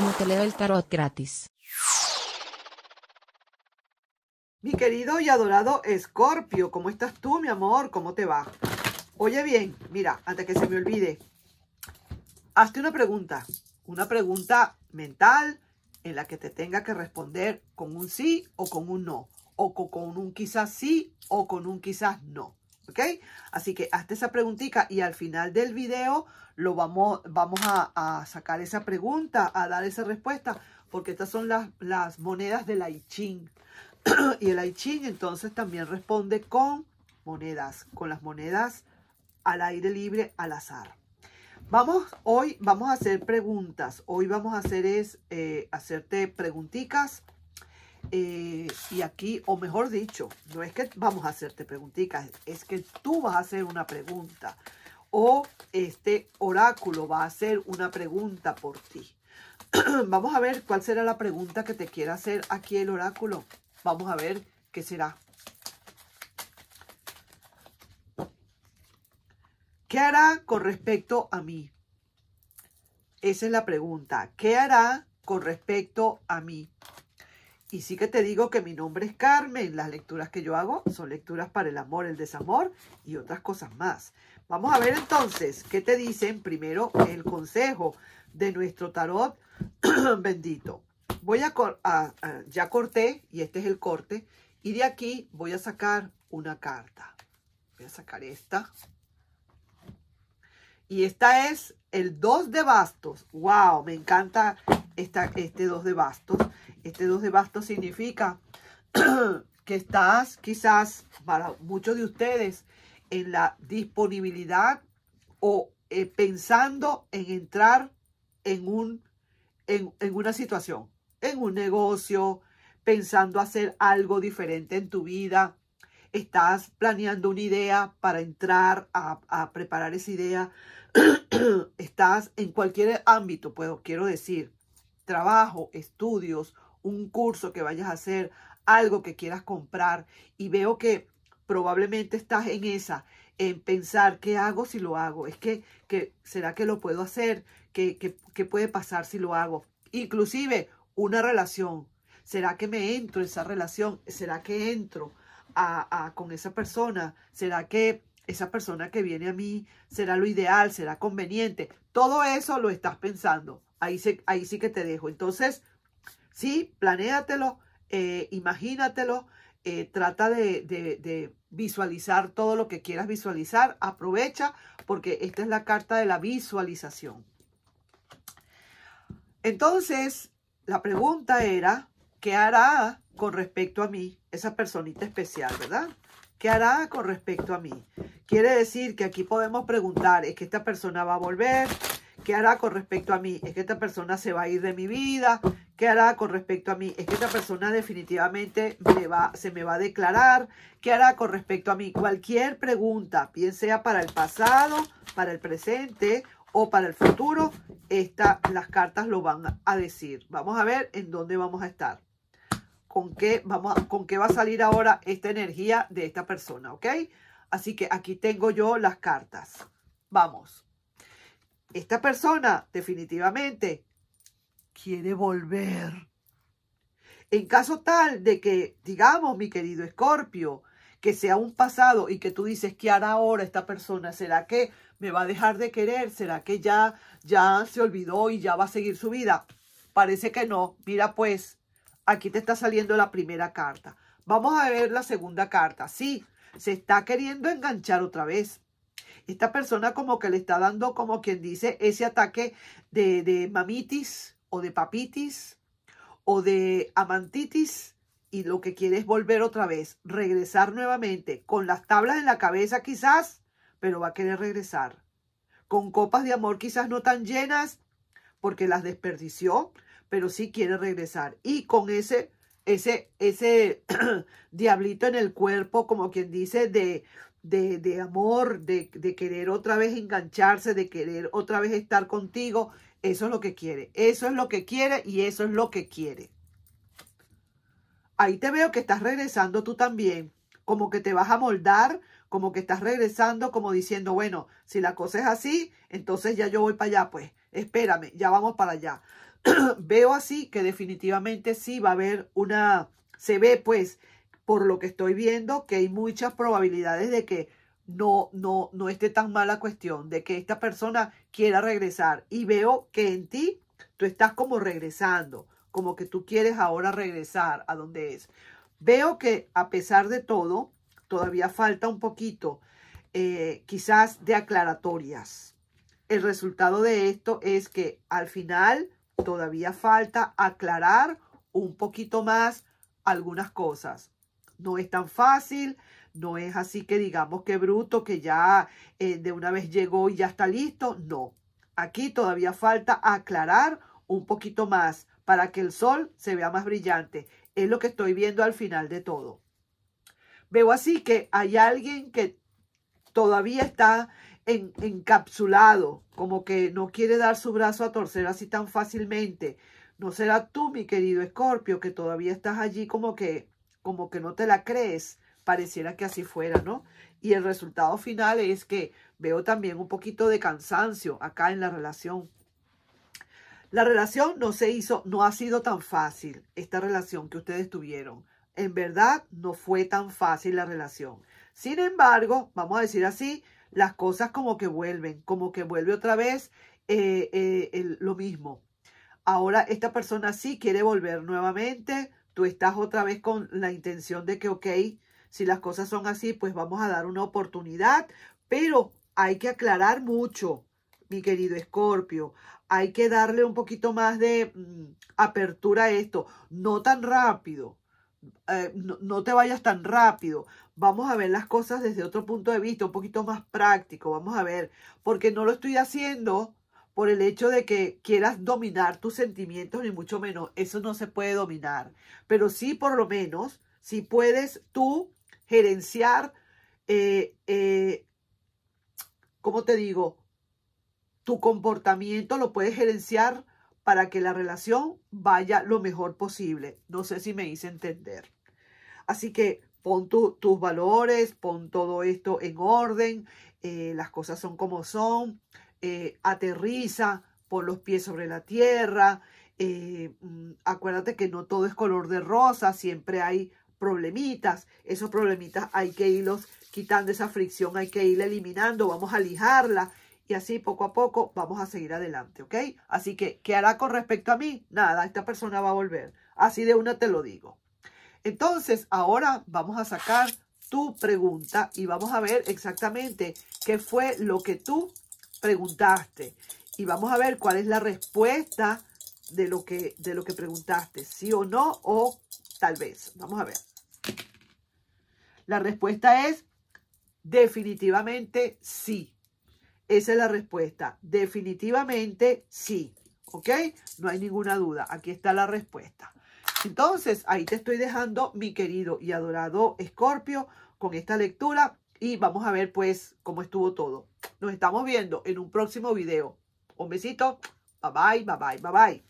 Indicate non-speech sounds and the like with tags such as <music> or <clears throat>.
como te leo el tarot gratis. Mi querido y adorado Escorpio, ¿cómo estás tú, mi amor? ¿Cómo te va? Oye bien, mira, antes que se me olvide, hazte una pregunta, una pregunta mental en la que te tenga que responder con un sí o con un no, o con un quizás sí o con un quizás no. ¿ok? Así que hazte esa preguntita y al final del video lo vamos, vamos a, sacar esa pregunta, a dar esa respuesta, porque estas son las, monedas del I Ching. <clears throat> y el I Ching entonces también responde con monedas, con las monedas al aire libre, al azar. Vamos, hoy vamos a hacer preguntas. Hoy vamos a hacer es eh, hacerte preguntitas eh, y aquí, o mejor dicho, no es que vamos a hacerte preguntitas, es que tú vas a hacer una pregunta o este oráculo va a hacer una pregunta por ti. <clears throat> vamos a ver cuál será la pregunta que te quiera hacer aquí el oráculo. Vamos a ver qué será. ¿Qué hará con respecto a mí? Esa es la pregunta. ¿Qué hará con respecto a mí? Y sí que te digo que mi nombre es Carmen. Las lecturas que yo hago son lecturas para el amor, el desamor y otras cosas más. Vamos a ver entonces qué te dicen primero el consejo de nuestro tarot <clears throat> bendito. Voy a, ya corté y este es el corte y de aquí voy a sacar una carta. Voy a sacar esta. Y esta es el 2 de bastos. ¡Wow! Me encanta este 2 de bastos. Este 2 de bastos significa <clears throat> que estás quizás para muchos de ustedes en la disponibilidad o eh, pensando en entrar en, un, en, una situación, en un negocio, pensando hacer algo diferente en tu vida, estás planeando una idea para entrar a, preparar esa idea, <clears throat> estás en cualquier ámbito, puedo, quiero decir, trabajo, estudios, un curso que vayas a hacer, algo que quieras comprar y veo que probablemente estás en esa, en pensar qué hago si lo hago, es que, que será que lo puedo hacer, ¿Qué, puede pasar si lo hago, inclusive una relación, será que me entro en esa relación, será que entro a, a, con esa persona, será que esa persona que viene a mí será lo ideal, será conveniente, todo eso lo estás pensando, ahí, ahí sí que te dejo, entonces ¿sí? Planéatelo, eh, imagínatelo, eh, trata de, de, visualizar todo lo que quieras visualizar, aprovecha porque esta es la carta de la visualización. Entonces, la pregunta era, ¿qué hará con respecto a mí esa personita especial, verdad? ¿Qué hará con respecto a mí? Quiere decir que aquí podemos preguntar, ¿es que esta persona va a volver? ¿Qué hará con respecto a mí? ¿Es que esta persona se va a ir de mi vida? ¿Qué hará con respecto a mí? Es que esta persona definitivamente se me va a declarar. ¿Qué hará con respecto a mí? Cualquier pregunta, bien sea para el pasado, para el presente o para el futuro, las cartas lo van a decir. Vamos a ver en dónde vamos a estar. Con qué, vamos, con qué va a salir ahora esta energía de esta persona, ¿ok? Así que aquí tengo yo las cartas. Vamos. Esta persona definitivamente quiere volver. En caso tal de que, digamos, mi querido Escorpio, que sea un pasado y que tú dices, que hará ahora esta persona? ¿Será que me va a dejar de querer? ¿Será que ya, ya se olvidó y ya va a seguir su vida? Parece que no. Mira pues, aquí te está saliendo la primera carta. Vamos a ver la segunda carta. Sí, se está queriendo enganchar otra vez. Esta persona como que le está dando, como quien dice, ese ataque de, de mamitis, o de papitis o de amantitis y lo que quiere es volver otra vez, regresar nuevamente, con las tablas en la cabeza quizás, pero va a querer regresar. Con copas de amor quizás no tan llenas porque las desperdició, pero sí quiere regresar. Y con ese, ese, ese <clears throat> diablito en el cuerpo, como quien dice, de, de, de amor, de, de querer otra vez engancharse, de querer otra vez estar contigo, eso es lo que quiere. Eso es lo que quiere y eso es lo que quiere. Ahí te veo que estás regresando tú también. Como que te vas a moldar, como que estás regresando, como diciendo, bueno, si la cosa es así, entonces ya yo voy para allá, pues. Espérame, ya vamos para allá. <clears throat> veo así que definitivamente sí va a haber una... Se ve, pues, por lo que estoy viendo, que hay muchas probabilidades de que no, no, no esté tan mala cuestión de que esta persona quiera regresar. Y veo que en ti tú estás como regresando, como que tú quieres ahora regresar a donde es. Veo que a pesar de todo, todavía falta un poquito, eh, quizás de aclaratorias. El resultado de esto es que al final todavía falta aclarar un poquito más algunas cosas. No es tan fácil, no es así que digamos que bruto, que ya eh, de una vez llegó y ya está listo. No, aquí todavía falta aclarar un poquito más para que el sol se vea más brillante. Es lo que estoy viendo al final de todo. Veo así que hay alguien que todavía está en, encapsulado, como que no quiere dar su brazo a torcer así tan fácilmente. ¿No será tú, mi querido Escorpio, que todavía estás allí como que como que no te la crees, pareciera que así fuera, ¿no? Y el resultado final es que veo también un poquito de cansancio acá en la relación. La relación no se hizo, no ha sido tan fácil esta relación que ustedes tuvieron. En verdad, no fue tan fácil la relación. Sin embargo, vamos a decir así, las cosas como que vuelven, como que vuelve otra vez eh, eh, lo mismo. Ahora esta persona sí quiere volver nuevamente, tú estás otra vez con la intención de que, ok, si las cosas son así, pues vamos a dar una oportunidad, pero hay que aclarar mucho, mi querido Escorpio. Hay que darle un poquito más de mm, apertura a esto, no tan rápido. Eh, no, te vayas tan rápido. Vamos a ver las cosas desde otro punto de vista, un poquito más práctico. Vamos a ver, porque no lo estoy haciendo por el hecho de que quieras dominar tus sentimientos, ni mucho menos. Eso no se puede dominar. Pero sí, por lo menos, si puedes tú gerenciar, eh, eh, ¿cómo te digo? Tu comportamiento lo puedes gerenciar para que la relación vaya lo mejor posible. No sé si me hice entender. Así que pon tus valores, pon todo esto en orden, eh, las cosas son como son, eh, aterriza, pon los pies sobre la tierra, eh, mm, acuérdate que no todo es color de rosa, siempre hay problemitas, esos problemitas hay que irlos quitando esa fricción, hay que ir eliminando, vamos a lijarla y así poco a poco vamos a seguir adelante, ¿ok? Así que, ¿qué hará con respecto a mí? Nada, esta persona va a volver, así de una te lo digo. Entonces, ahora vamos a sacar tu pregunta y vamos a ver exactamente qué fue lo que tú preguntaste. Y vamos a ver cuál es la respuesta de lo que, de lo que preguntaste, sí o no, o tal vez. Vamos a ver. La respuesta es definitivamente sí. Esa es la respuesta. Definitivamente sí. ¿Ok? No hay ninguna duda. Aquí está la respuesta. Entonces, ahí te estoy dejando, mi querido y adorado Escorpio, con esta lectura y vamos a ver pues cómo estuvo todo. Nos estamos viendo en un próximo video. Un besito. Bye bye, bye bye, bye bye.